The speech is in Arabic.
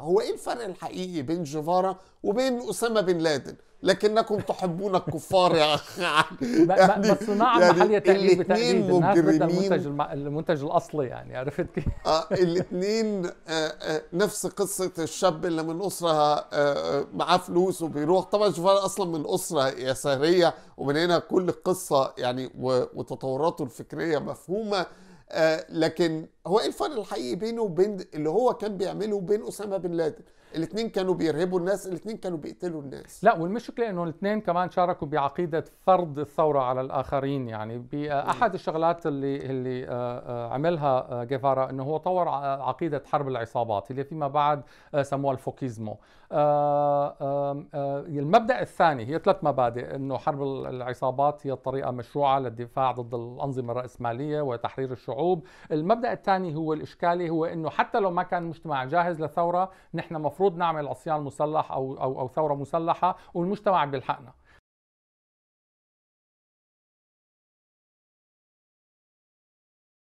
هو ايه الفرق الحقيقي بين جيفارا وبين اسامه بن لادن لكنكم تحبون الكفار يا اخي يعني بس نعم، صناعه يعني محليه تقليد بتقليد مجرمين المنتج المنتج الاصلي يعني عرفت كيف؟ اه الاثنين آه، آه، نفس قصه الشاب اللي من اسره آه، معاه فلوس وبيروح طبعا جيفارا اصلا من اسره يساريه ومن هنا كل القصه يعني وتطوراته الفكريه مفهومه آه لكن هو ايه الفرق الحقيقي بينه وبين اللي هو كان بيعمله وبين اسامه بن لادن الاثنين كانوا بيرهبوا الناس الاثنين كانوا بيقتلوا الناس لا والمشكله انه الاثنين كمان شاركوا بعقيده فرض الثوره على الاخرين يعني باحد آه، الشغلات اللي اللي آه، آه، عملها جيفارا انه هو طور عقيده حرب العصابات اللي فيما بعد سموها الفوكيزمو المبدا الثاني هي ثلاث مبادئ انه حرب العصابات هي طريقه مشروعه للدفاع ضد الانظمه الراسماليه وتحرير الشعوب الشعوب المبدا الثاني هو الاشكالي هو انه حتى لو ما كان المجتمع جاهز لثوره نحن مفروض نعمل عصيان مسلح او او او ثوره مسلحه والمجتمع بيلحقنا